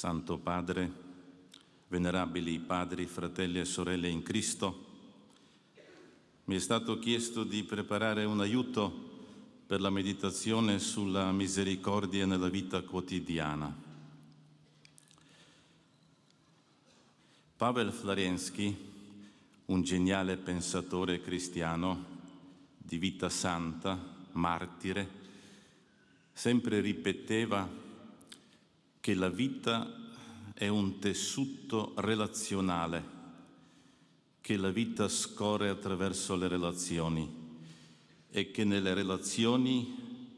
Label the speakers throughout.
Speaker 1: Santo Padre, venerabili padri, fratelli e sorelle in Cristo, mi è stato chiesto di preparare un aiuto per la meditazione sulla misericordia nella vita quotidiana. Pavel Florensky, un geniale pensatore cristiano di vita santa, martire, sempre ripeteva che la vita è un tessuto relazionale, che la vita scorre attraverso le relazioni e che nelle relazioni,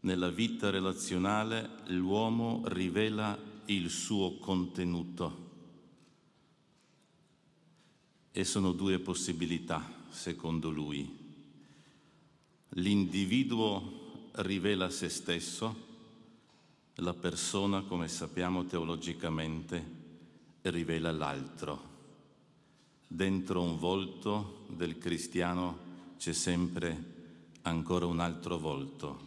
Speaker 1: nella vita relazionale, l'uomo rivela il suo contenuto. E sono due possibilità, secondo lui. L'individuo rivela se stesso, la persona, come sappiamo teologicamente, rivela l'altro. Dentro un volto del cristiano c'è sempre ancora un altro volto.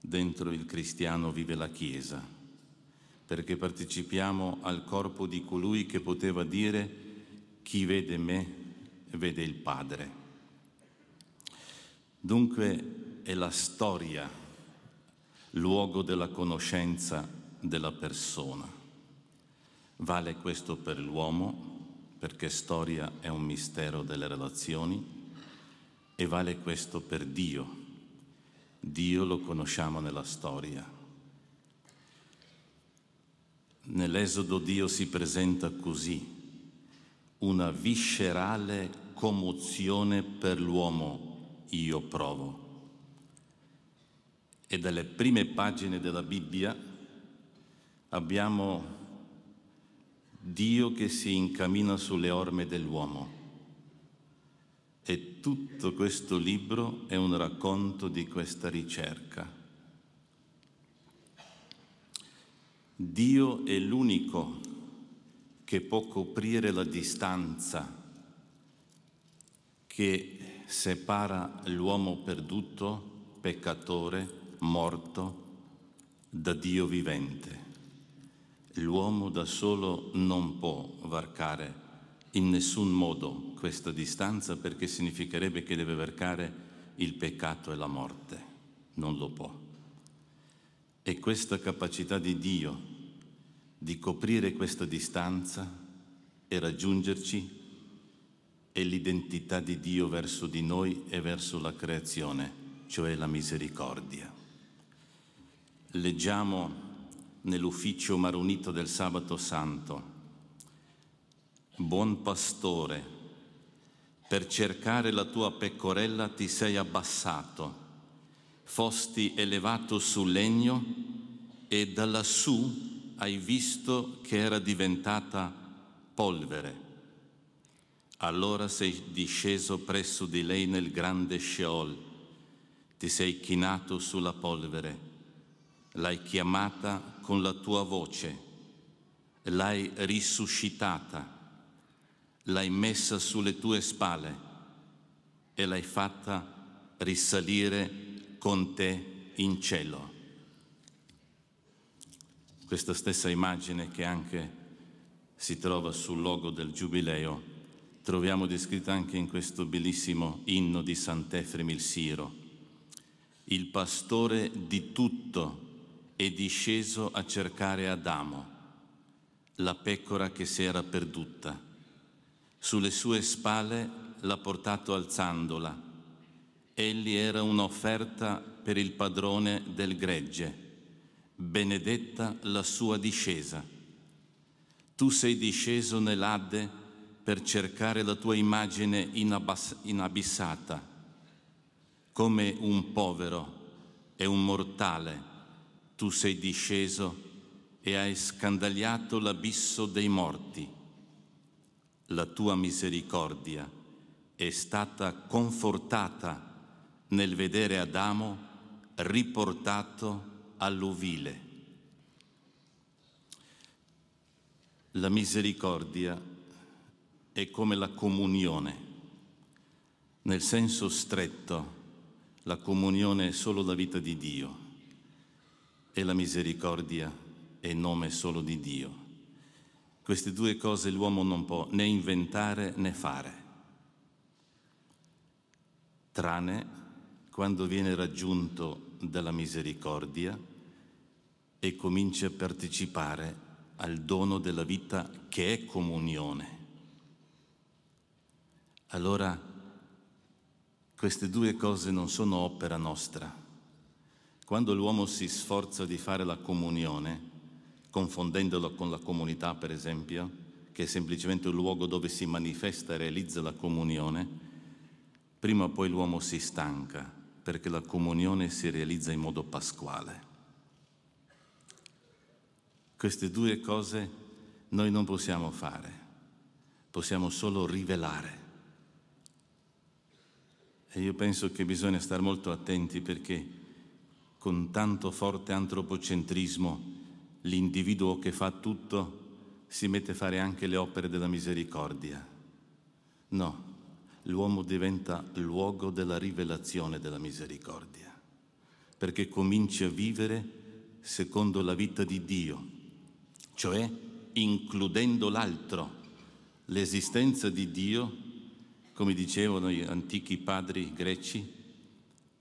Speaker 1: Dentro il cristiano vive la Chiesa, perché partecipiamo al corpo di colui che poteva dire chi vede me vede il Padre. Dunque è la storia luogo della conoscenza della persona. Vale questo per l'uomo, perché storia è un mistero delle relazioni, e vale questo per Dio. Dio lo conosciamo nella storia. Nell'Esodo Dio si presenta così, una viscerale commozione per l'uomo io provo e dalle prime pagine della Bibbia abbiamo Dio che si incammina sulle orme dell'uomo. E tutto questo libro è un racconto di questa ricerca. Dio è l'unico che può coprire la distanza che separa l'uomo perduto, peccatore, morto da Dio vivente. L'uomo da solo non può varcare in nessun modo questa distanza perché significherebbe che deve varcare il peccato e la morte. Non lo può. E questa capacità di Dio di coprire questa distanza e raggiungerci è l'identità di Dio verso di noi e verso la creazione, cioè la misericordia leggiamo nell'ufficio maronito del sabato santo. Buon pastore, per cercare la tua pecorella ti sei abbassato, fosti elevato sul legno e da lassù hai visto che era diventata polvere. Allora sei disceso presso di lei nel grande Sheol, ti sei chinato sulla polvere l'hai chiamata con la tua voce, l'hai risuscitata, l'hai messa sulle tue spalle e l'hai fatta risalire con te in cielo. Questa stessa immagine che anche si trova sul logo del Giubileo troviamo descritta anche in questo bellissimo inno di Sant'Efrem il Siro. Il pastore di tutto è disceso a cercare Adamo, la pecora che si era perduta. Sulle sue spalle l'ha portato alzandola. Egli era un'offerta per il padrone del gregge. Benedetta la sua discesa. Tu sei disceso nell'Adde per cercare la tua immagine inabass- inabissata, come un povero e un mortale tu sei disceso e hai scandagliato l'abisso dei morti. La tua misericordia è stata confortata nel vedere Adamo riportato all'ovile. La misericordia è come la comunione. Nel senso stretto, la comunione è solo la vita di Dio e la misericordia è nome solo di Dio. Queste due cose l'uomo non può né inventare né fare, tranne quando viene raggiunto dalla misericordia e comincia a partecipare al dono della vita che è comunione. Allora queste due cose non sono opera nostra, quando l'uomo si sforza di fare la comunione, confondendola con la comunità per esempio, che è semplicemente un luogo dove si manifesta e realizza la comunione, prima o poi l'uomo si stanca perché la comunione si realizza in modo pasquale. Queste due cose noi non possiamo fare, possiamo solo rivelare. E io penso che bisogna stare molto attenti perché con tanto forte antropocentrismo l'individuo che fa tutto si mette a fare anche le opere della misericordia. No, l'uomo diventa luogo della rivelazione della misericordia, perché comincia a vivere secondo la vita di Dio, cioè includendo l'altro. L'esistenza di Dio, come dicevano gli antichi padri greci,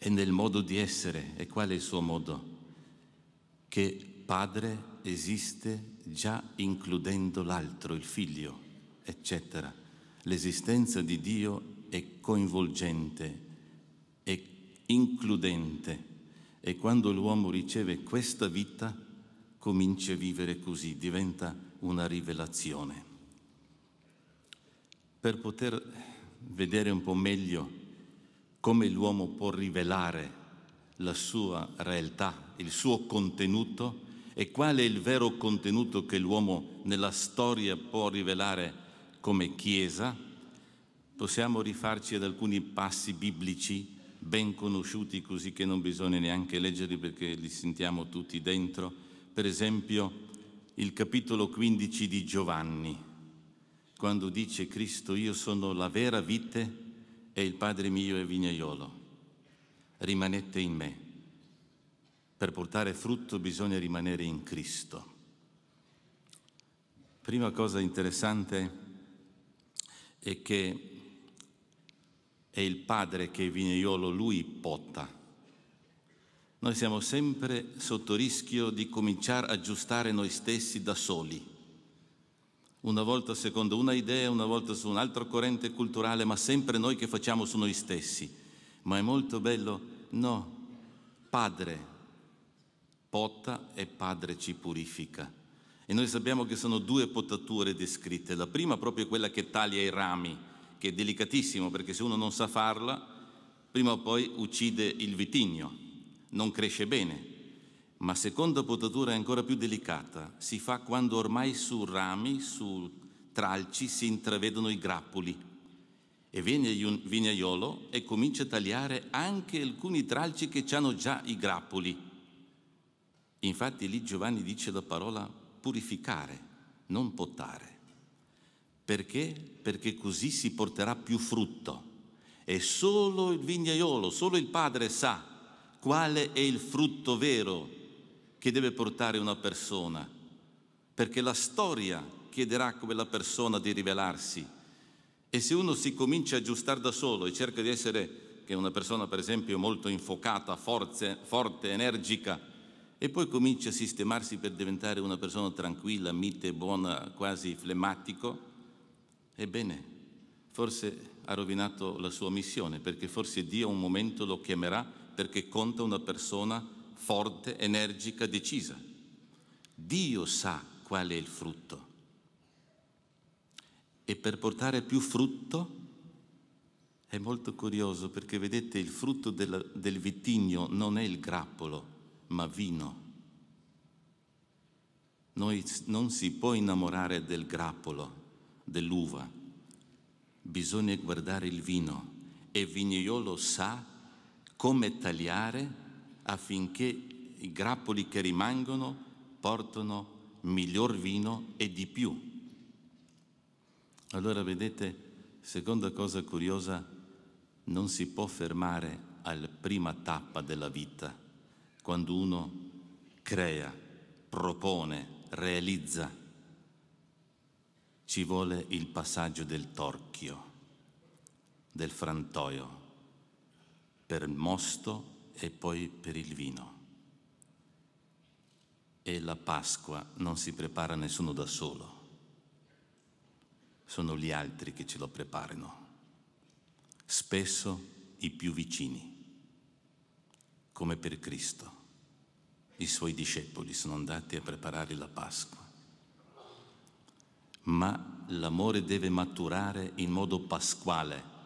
Speaker 1: e nel modo di essere. E qual è il suo modo? Che padre esiste già includendo l'altro, il figlio, eccetera. L'esistenza di Dio è coinvolgente, è includente e quando l'uomo riceve questa vita comincia a vivere così, diventa una rivelazione. Per poter vedere un po' meglio come l'uomo può rivelare la sua realtà, il suo contenuto e qual è il vero contenuto che l'uomo nella storia può rivelare come Chiesa, possiamo rifarci ad alcuni passi biblici ben conosciuti così che non bisogna neanche leggerli perché li sentiamo tutti dentro. Per esempio il capitolo 15 di Giovanni, quando dice Cristo io sono la vera vite e il Padre mio è vignaiolo. Rimanete in me. Per portare frutto bisogna rimanere in Cristo. Prima cosa interessante è che è il Padre che è vignaiolo, lui potta. Noi siamo sempre sotto rischio di cominciare a giustare noi stessi da soli una volta secondo una idea, una volta su un altro corrente culturale, ma sempre noi che facciamo su noi stessi. Ma è molto bello, no, padre potta e padre ci purifica. E noi sappiamo che sono due potature descritte. La prima proprio quella che taglia i rami, che è delicatissimo perché se uno non sa farla, prima o poi uccide il vitigno, non cresce bene. Ma seconda potatura è ancora più delicata, si fa quando ormai su rami, su tralci si intravedono i grappoli e viene il vignaiolo e comincia a tagliare anche alcuni tralci che hanno già i grappoli. Infatti lì Giovanni dice la parola purificare, non potare. Perché? Perché così si porterà più frutto. E solo il vignaiolo, solo il padre sa quale è il frutto vero che deve portare una persona, perché la storia chiederà a quella persona di rivelarsi. E se uno si comincia a aggiustare da solo e cerca di essere, che una persona per esempio molto infocata, forze, forte, energica, e poi comincia a sistemarsi per diventare una persona tranquilla, mite, buona, quasi flemmatico, ebbene, forse ha rovinato la sua missione, perché forse Dio a un momento lo chiamerà perché conta una persona forte, energica, decisa. Dio sa qual è il frutto. E per portare più frutto è molto curioso perché vedete il frutto del, del vitigno non è il grappolo, ma vino. Noi non si può innamorare del grappolo, dell'uva, bisogna guardare il vino e il vignaiolo sa come tagliare affinché i grappoli che rimangono portano miglior vino e di più. Allora vedete, seconda cosa curiosa, non si può fermare alla prima tappa della vita, quando uno crea, propone, realizza. Ci vuole il passaggio del torchio, del frantoio, per mosto e poi per il vino. E la Pasqua non si prepara nessuno da solo, sono gli altri che ce lo preparano, spesso i più vicini, come per Cristo. I suoi discepoli sono andati a preparare la Pasqua. Ma l'amore deve maturare in modo pasquale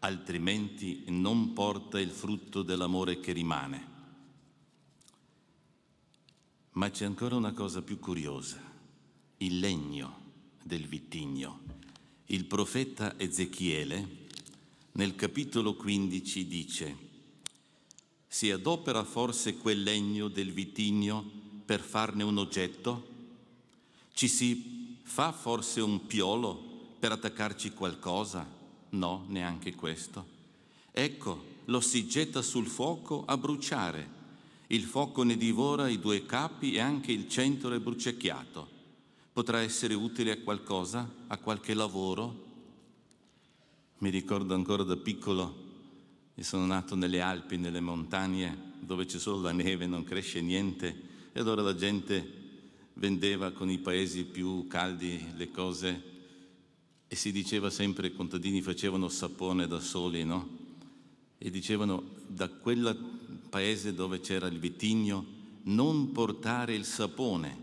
Speaker 1: altrimenti non porta il frutto dell'amore che rimane. Ma c'è ancora una cosa più curiosa, il legno del vitigno. Il profeta Ezechiele nel capitolo 15 dice, si adopera forse quel legno del vitigno per farne un oggetto? Ci si fa forse un piolo per attaccarci qualcosa? No, neanche questo. Ecco, lo si getta sul fuoco a bruciare. Il fuoco ne divora i due capi e anche il centro è bruciacchiato. Potrà essere utile a qualcosa, a qualche lavoro? Mi ricordo ancora da piccolo, e sono nato nelle Alpi, nelle montagne, dove c'è solo la neve, non cresce niente, e allora la gente vendeva con i paesi più caldi le cose e si diceva sempre, i contadini facevano sapone da soli, no? E dicevano, da quel paese dove c'era il vitigno, non portare il sapone,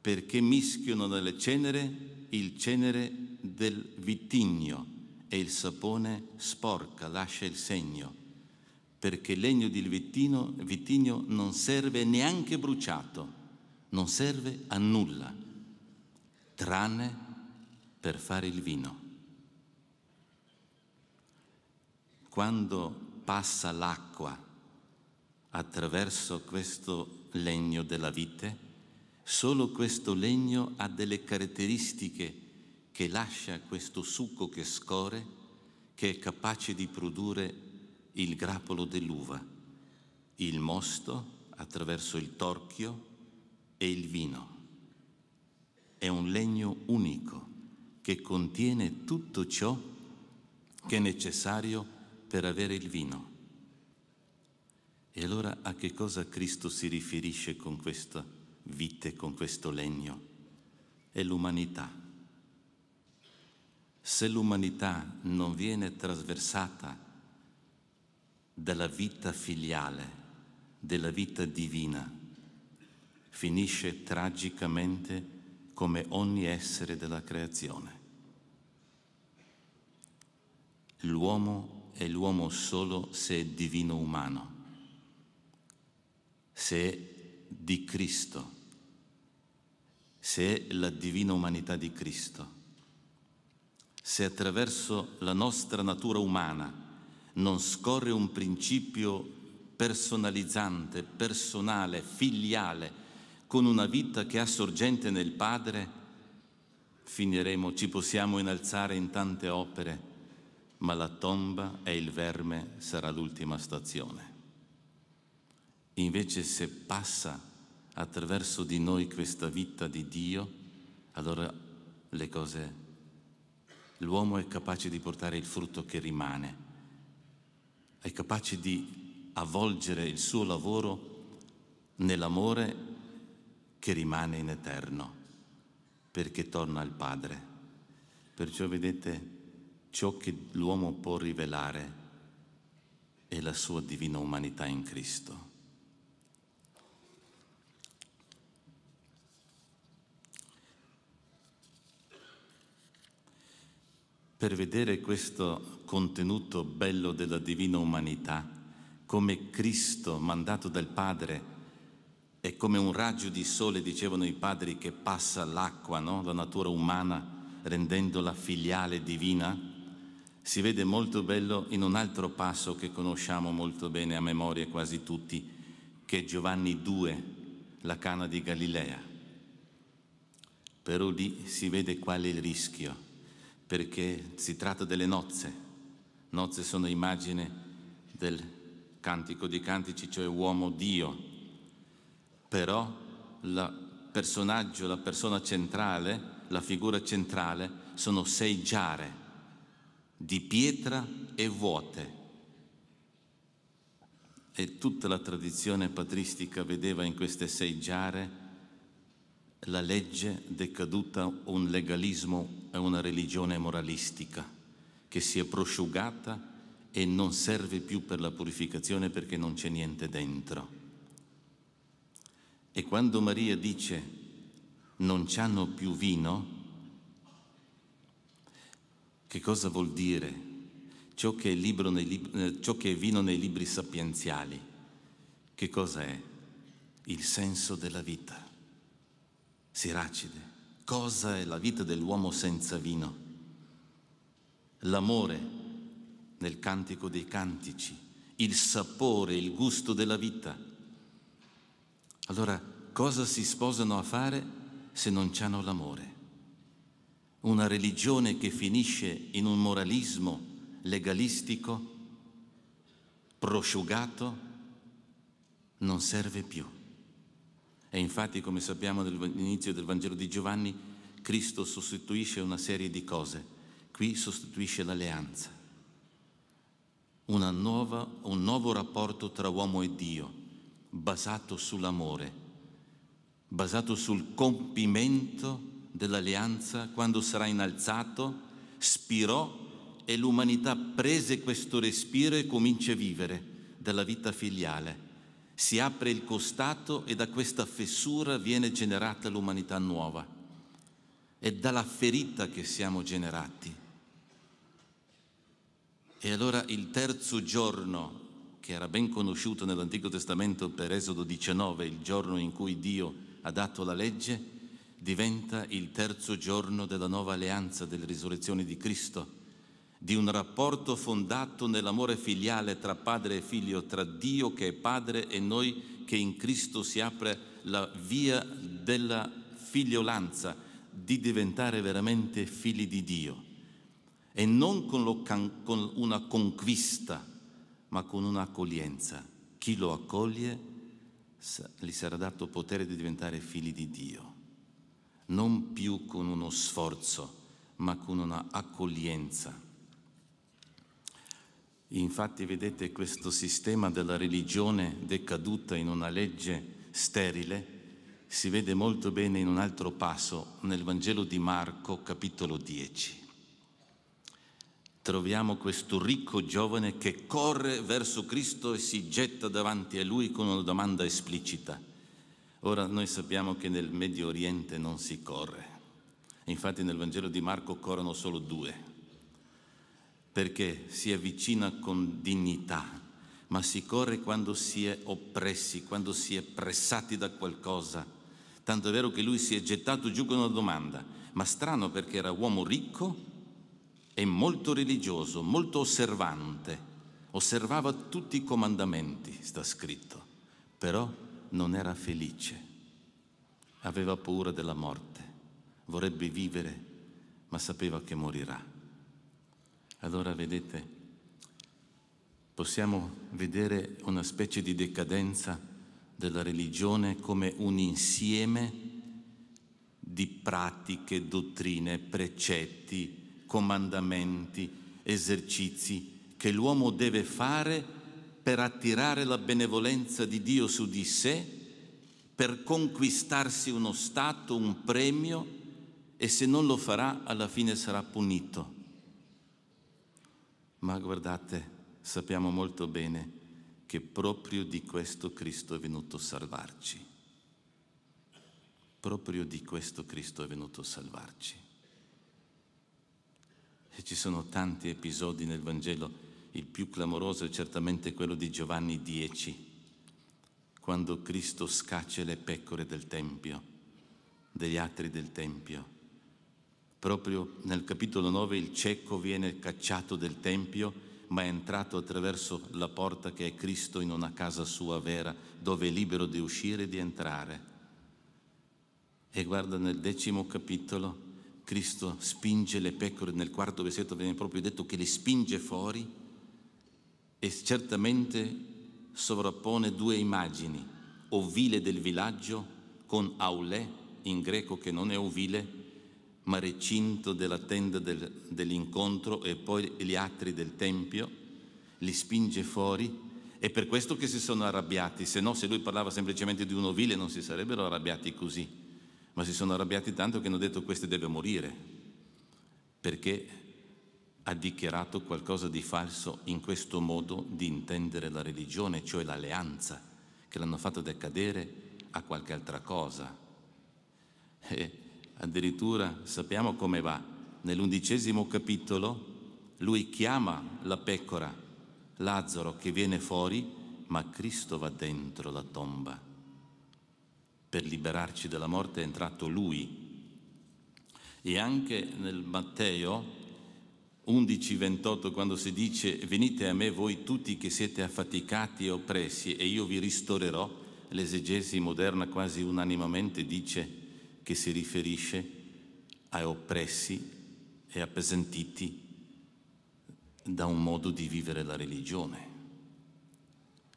Speaker 1: perché mischiano nelle cenere il cenere del vitigno e il sapone sporca, lascia il segno, perché il legno del vitino, vitigno non serve neanche bruciato, non serve a nulla, tranne per fare il vino. Quando passa l'acqua attraverso questo legno della vite, solo questo legno ha delle caratteristiche che lascia questo succo che scorre, che è capace di produrre il grappolo dell'uva, il mosto attraverso il torchio e il vino. È un legno unico che contiene tutto ciò che è necessario per avere il vino. E allora a che cosa Cristo si riferisce con questa vite, con questo legno? È l'umanità. Se l'umanità non viene trasversata dalla vita filiale, della vita divina, finisce tragicamente come ogni essere della creazione l'uomo è l'uomo solo se è divino umano, se è di Cristo, se è la divina umanità di Cristo, se attraverso la nostra natura umana non scorre un principio personalizzante, personale, filiale, con una vita che ha sorgente nel Padre, finiremo, ci possiamo innalzare in tante opere, ma la tomba e il verme sarà l'ultima stazione. Invece se passa attraverso di noi questa vita di Dio, allora le cose, l'uomo è capace di portare il frutto che rimane, è capace di avvolgere il suo lavoro nell'amore che rimane in eterno, perché torna al Padre. Perciò vedete, ciò che l'uomo può rivelare è la sua divina umanità in Cristo. Per vedere questo contenuto bello della divina umanità, come Cristo mandato dal Padre, è come un raggio di sole, dicevano i padri, che passa l'acqua, no? la natura umana, rendendola filiale divina, si vede molto bello in un altro passo che conosciamo molto bene a memoria quasi tutti, che è Giovanni 2, la cana di Galilea. Però lì si vede qual è il rischio, perché si tratta delle nozze. Nozze sono immagine del cantico di cantici, cioè uomo Dio. Però il personaggio, la persona centrale, la figura centrale sono sei giare di pietra e vuote. E tutta la tradizione patristica vedeva in queste sei giare la legge decaduta un legalismo e una religione moralistica che si è prosciugata e non serve più per la purificazione perché non c'è niente dentro. E quando Maria dice non c'hanno più vino, che cosa vuol dire ciò che, nei, eh, ciò che è vino nei libri sapienziali? Che cosa è? Il senso della vita. Siracide, cosa è la vita dell'uomo senza vino? L'amore nel cantico dei cantici, il sapore, il gusto della vita. Allora, cosa si sposano a fare se non hanno l'amore? una religione che finisce in un moralismo legalistico, prosciugato, non serve più. E infatti, come sappiamo dall'inizio del Vangelo di Giovanni, Cristo sostituisce una serie di cose. Qui sostituisce l'alleanza, nuova, un nuovo rapporto tra uomo e Dio, basato sull'amore, basato sul compimento dell'alleanza, quando sarà innalzato, spirò e l'umanità prese questo respiro e comincia a vivere della vita filiale. Si apre il costato e da questa fessura viene generata l'umanità nuova. È dalla ferita che siamo generati. E allora il terzo giorno, che era ben conosciuto nell'Antico Testamento per Esodo 19, il giorno in cui Dio ha dato la legge, diventa il terzo giorno della nuova alleanza delle risurrezioni di Cristo, di un rapporto fondato nell'amore filiale tra padre e figlio, tra Dio che è padre e noi che in Cristo si apre la via della figliolanza, di diventare veramente figli di Dio e non con, lo, con una conquista, ma con un'accoglienza. Chi lo accoglie gli sarà dato potere di diventare figli di Dio non più con uno sforzo, ma con una accoglienza. Infatti, vedete, questo sistema della religione decaduta in una legge sterile si vede molto bene in un altro passo nel Vangelo di Marco, capitolo 10. Troviamo questo ricco giovane che corre verso Cristo e si getta davanti a lui con una domanda esplicita Ora noi sappiamo che nel Medio Oriente non si corre. Infatti nel Vangelo di Marco corrono solo due, perché si avvicina con dignità, ma si corre quando si è oppressi, quando si è pressati da qualcosa. Tanto è vero che lui si è gettato giù con una domanda, ma strano perché era uomo ricco e molto religioso, molto osservante, osservava tutti i comandamenti, sta scritto, però non era felice, aveva paura della morte, vorrebbe vivere, ma sapeva che morirà. Allora vedete, possiamo vedere una specie di decadenza della religione come un insieme di pratiche, dottrine, precetti, comandamenti, esercizi che l'uomo deve fare per attirare la benevolenza di Dio su di sé, per conquistarsi uno stato, un premio e se non lo farà alla fine sarà punito. Ma guardate, sappiamo molto bene che proprio di questo Cristo è venuto a salvarci. Proprio di questo Cristo è venuto a salvarci. E ci sono tanti episodi nel Vangelo il più clamoroso è certamente quello di Giovanni 10, quando Cristo scaccia le pecore del Tempio, degli atri del Tempio. Proprio nel capitolo 9 il cieco viene cacciato del Tempio, ma è entrato attraverso la porta che è Cristo in una casa sua vera, dove è libero di uscire e di entrare. E guarda nel decimo capitolo, Cristo spinge le pecore, nel quarto versetto viene proprio detto che le spinge fuori e certamente sovrappone due immagini, ovile del villaggio con aulè, in greco che non è ovile, ma recinto della tenda del, dell'incontro e poi gli atri del Tempio, li spinge fuori. È per questo che si sono arrabbiati, se no se lui parlava semplicemente di un ovile non si sarebbero arrabbiati così, ma si sono arrabbiati tanto che hanno detto questi deve morire, perché ha dichiarato qualcosa di falso in questo modo di intendere la religione, cioè l'alleanza, che l'hanno fatto decadere a qualche altra cosa. E addirittura sappiamo come va. Nell'undicesimo capitolo lui chiama la pecora, Lazzaro che viene fuori, ma Cristo va dentro la tomba. Per liberarci dalla morte è entrato lui. E anche nel Matteo 11:28 quando si dice venite a me voi tutti che siete affaticati e oppressi e io vi ristorerò, l'esegesi moderna quasi unanimamente dice che si riferisce a oppressi e appesantiti da un modo di vivere la religione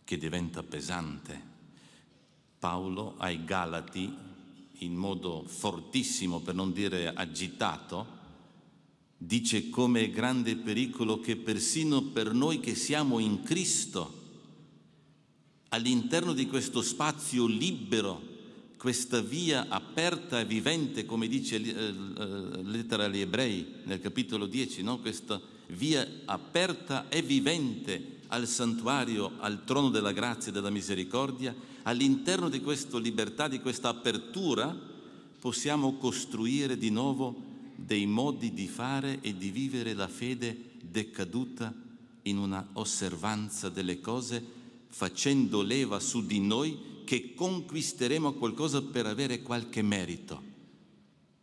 Speaker 1: che diventa pesante. Paolo ai Galati, in modo fortissimo per non dire agitato, dice come è grande pericolo che persino per noi che siamo in Cristo, all'interno di questo spazio libero, questa via aperta e vivente, come dice eh, eh, lettera agli ebrei nel capitolo 10, no? questa via aperta e vivente al santuario, al trono della grazia e della misericordia, all'interno di questa libertà, di questa apertura, possiamo costruire di nuovo dei modi di fare e di vivere la fede decaduta in una osservanza delle cose facendo leva su di noi che conquisteremo qualcosa per avere qualche merito.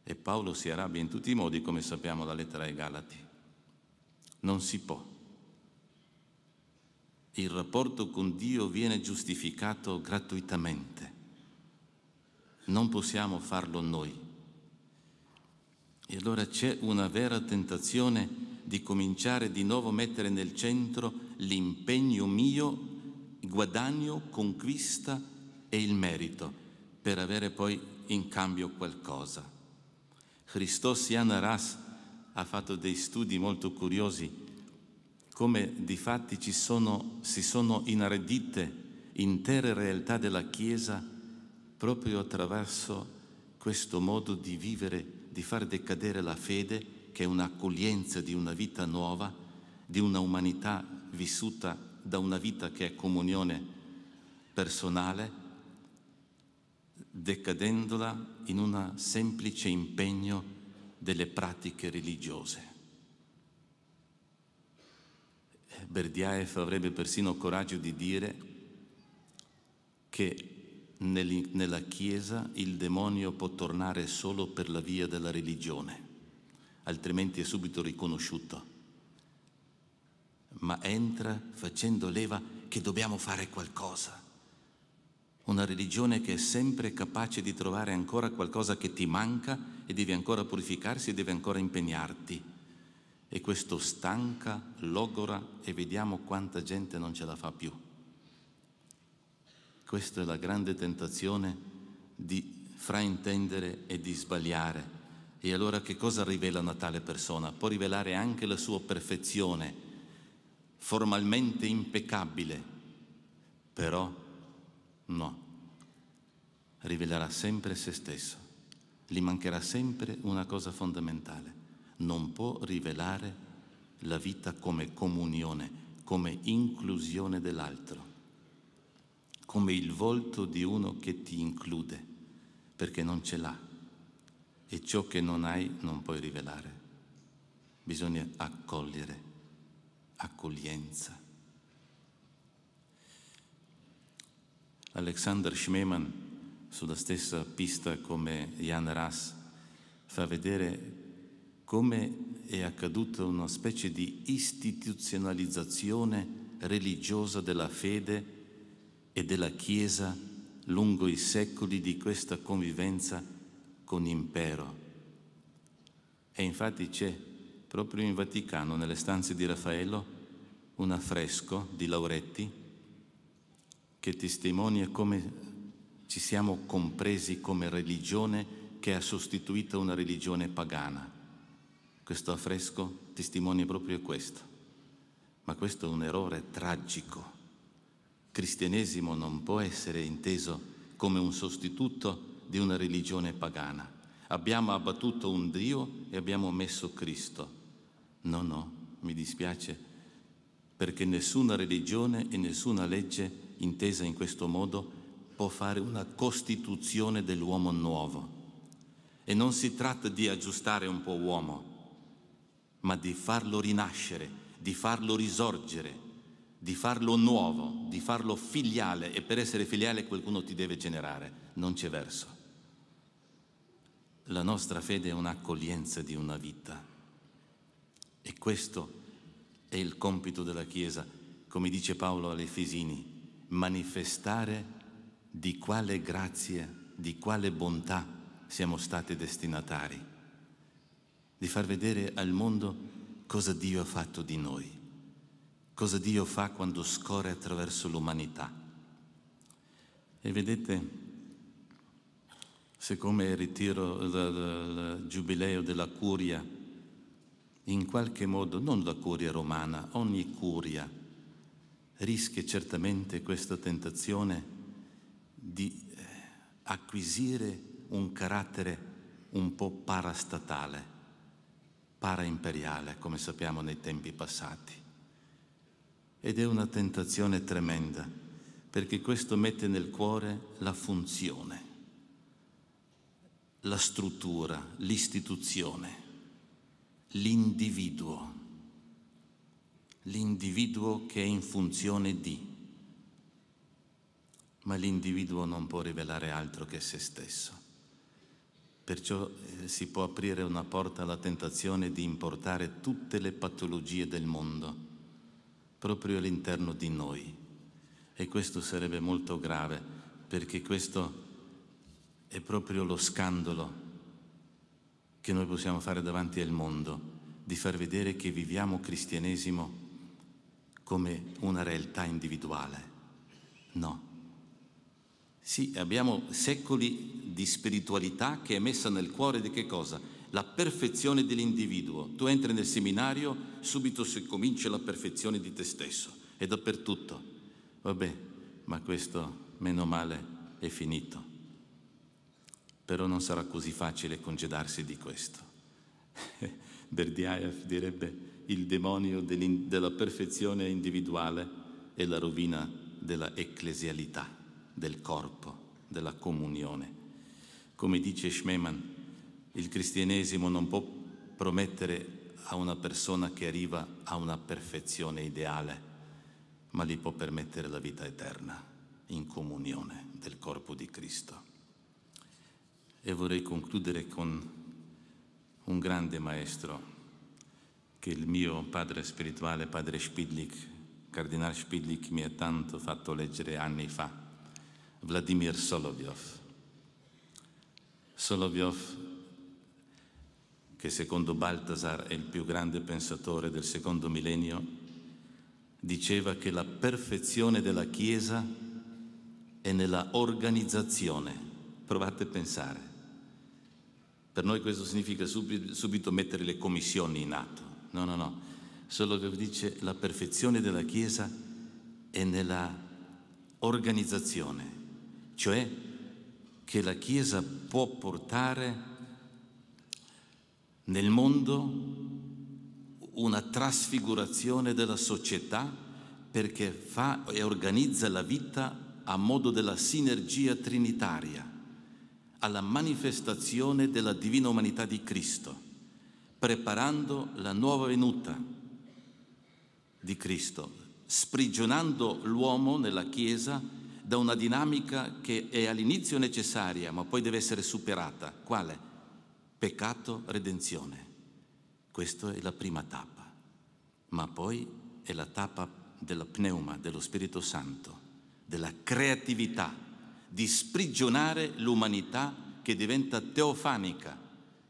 Speaker 1: E Paolo si arrabbia in tutti i modi, come sappiamo dalla lettera ai Galati. Non si può. Il rapporto con Dio viene giustificato gratuitamente. Non possiamo farlo noi. E allora c'è una vera tentazione di cominciare di nuovo a mettere nel centro l'impegno mio, il guadagno, conquista e il merito, per avere poi in cambio qualcosa. Christos Yanaras ha fatto dei studi molto curiosi come di fatti ci sono, si sono inaredite intere realtà della Chiesa proprio attraverso questo modo di vivere di far decadere la fede che è un'accoglienza di una vita nuova, di una umanità vissuta da una vita che è comunione personale, decadendola in un semplice impegno delle pratiche religiose. Berdiaev avrebbe persino coraggio di dire che nella Chiesa il demonio può tornare solo per la via della religione, altrimenti è subito riconosciuto. Ma entra facendo leva che dobbiamo fare qualcosa. Una religione che è sempre capace di trovare ancora qualcosa che ti manca e devi ancora purificarsi e devi ancora impegnarti. E questo stanca, logora e vediamo quanta gente non ce la fa più. Questa è la grande tentazione di fraintendere e di sbagliare. E allora che cosa rivela una tale persona? Può rivelare anche la sua perfezione, formalmente impeccabile, però no, rivelerà sempre se stesso. Gli mancherà sempre una cosa fondamentale, non può rivelare la vita come comunione, come inclusione dell'altro come il volto di uno che ti include, perché non ce l'ha e ciò che non hai non puoi rivelare. Bisogna accogliere, accoglienza. Alexander Schmemann, sulla stessa pista come Jan Ras, fa vedere come è accaduta una specie di istituzionalizzazione religiosa della fede e della Chiesa lungo i secoli di questa convivenza con impero. E infatti c'è proprio in Vaticano, nelle stanze di Raffaello, un affresco di Lauretti che testimonia come ci siamo compresi come religione che ha sostituito una religione pagana. Questo affresco testimonia proprio questo. Ma questo è un errore tragico cristianesimo non può essere inteso come un sostituto di una religione pagana. Abbiamo abbattuto un Dio e abbiamo messo Cristo. No, no, mi dispiace, perché nessuna religione e nessuna legge intesa in questo modo può fare una costituzione dell'uomo nuovo. E non si tratta di aggiustare un po' uomo, ma di farlo rinascere, di farlo risorgere di farlo nuovo, di farlo filiale e per essere filiale qualcuno ti deve generare, non c'è verso. La nostra fede è un'accoglienza di una vita e questo è il compito della Chiesa, come dice Paolo alle Fesini, manifestare di quale grazia, di quale bontà siamo stati destinatari, di far vedere al mondo cosa Dio ha fatto di noi cosa Dio fa quando scorre attraverso l'umanità. E vedete, siccome il ritiro, il giubileo della curia, in qualche modo, non la curia romana, ogni curia rischia certamente questa tentazione di eh, acquisire un carattere un po' parastatale, paraimperiale, come sappiamo nei tempi passati. Ed è una tentazione tremenda, perché questo mette nel cuore la funzione, la struttura, l'istituzione, l'individuo, l'individuo che è in funzione di. Ma l'individuo non può rivelare altro che se stesso. Perciò eh, si può aprire una porta alla tentazione di importare tutte le patologie del mondo proprio all'interno di noi. E questo sarebbe molto grave, perché questo è proprio lo scandalo che noi possiamo fare davanti al mondo, di far vedere che viviamo cristianesimo come una realtà individuale. No. Sì, abbiamo secoli di spiritualità che è messa nel cuore di che cosa? la perfezione dell'individuo. Tu entri nel seminario, subito si comincia la perfezione di te stesso, e dappertutto. Vabbè, ma questo, meno male, è finito. Però non sarà così facile congedarsi di questo. Berdiaev direbbe il demonio della perfezione individuale è la rovina della ecclesialità, del corpo, della comunione. Come dice Schmemann, il cristianesimo non può promettere a una persona che arriva a una perfezione ideale, ma gli può permettere la vita eterna in comunione del corpo di Cristo. E vorrei concludere con un grande maestro che il mio padre spirituale, padre Spidlik, Cardinale Spidlik, mi ha tanto fatto leggere anni fa, Vladimir Solovyov. Solovyov che secondo Baltasar è il più grande pensatore del secondo millennio, diceva che la perfezione della Chiesa è nella organizzazione. Provate a pensare. Per noi questo significa subito, mettere le commissioni in atto. No, no, no. Solo che dice la perfezione della Chiesa è nella organizzazione, cioè che la Chiesa può portare nel mondo una trasfigurazione della società perché fa e organizza la vita a modo della sinergia trinitaria, alla manifestazione della divina umanità di Cristo, preparando la nuova venuta di Cristo, sprigionando l'uomo nella Chiesa da una dinamica che è all'inizio necessaria ma poi deve essere superata. Quale? Peccato, redenzione. Questa è la prima tappa, ma poi è la tappa della pneuma, dello Spirito Santo, della creatività, di sprigionare l'umanità che diventa teofanica,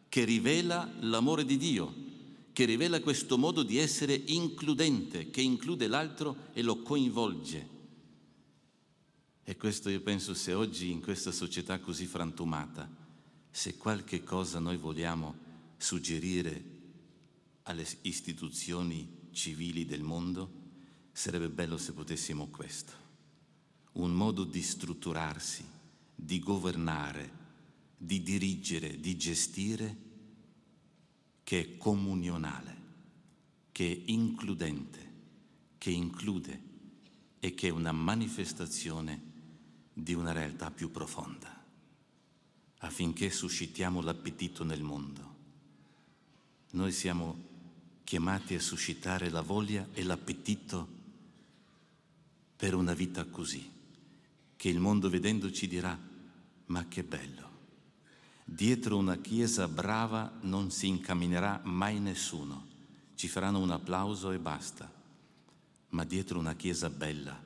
Speaker 1: che rivela l'amore di Dio, che rivela questo modo di essere includente, che include l'altro e lo coinvolge. E questo io penso se oggi in questa società così frantumata, se qualche cosa noi vogliamo suggerire alle istituzioni civili del mondo, sarebbe bello se potessimo questo. Un modo di strutturarsi, di governare, di dirigere, di gestire, che è comunionale, che è includente, che include e che è una manifestazione di una realtà più profonda affinché suscitiamo l'appetito nel mondo. Noi siamo chiamati a suscitare la voglia e l'appetito per una vita così, che il mondo vedendoci dirà, ma che bello. Dietro una chiesa brava non si incamminerà mai nessuno, ci faranno un applauso e basta, ma dietro una chiesa bella,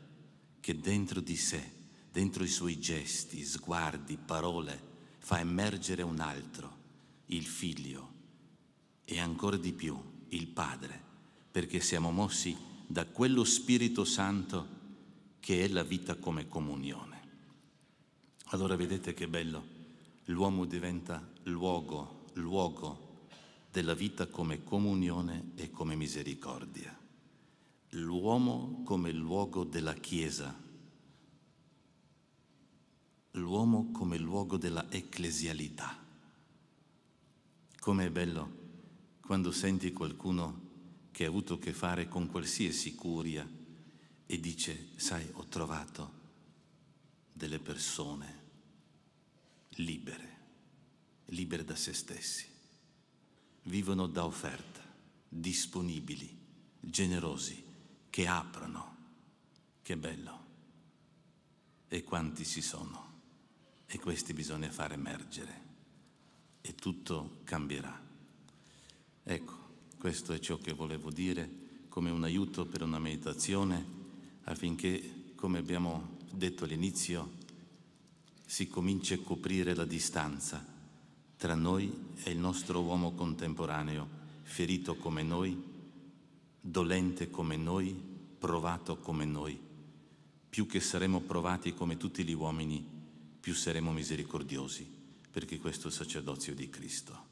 Speaker 1: che dentro di sé, dentro i suoi gesti, sguardi, parole, fa emergere un altro, il figlio, e ancora di più il Padre, perché siamo mossi da quello Spirito Santo che è la vita come comunione. Allora vedete che bello, l'uomo diventa luogo, luogo della vita come comunione e come misericordia. L'uomo come luogo della Chiesa, l'uomo come luogo della ecclesialità. Com'è bello quando senti qualcuno che ha avuto a che fare con qualsiasi curia e dice, sai, ho trovato delle persone libere, libere da se stessi, vivono da offerta, disponibili, generosi, che aprono. Che bello. E quanti si sono e questi bisogna far emergere e tutto cambierà. Ecco, questo è ciò che volevo dire come un aiuto per una meditazione affinché, come abbiamo detto all'inizio, si cominci a coprire la distanza tra noi e il nostro uomo contemporaneo, ferito come noi, dolente come noi, provato come noi. Più che saremo provati come tutti gli uomini, più saremo misericordiosi, perché questo è il sacerdozio di Cristo.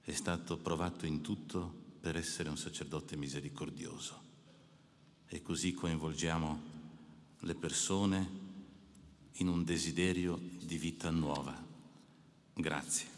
Speaker 1: È stato provato in tutto per essere un sacerdote misericordioso. E così coinvolgiamo le persone in un desiderio di vita nuova. Grazie.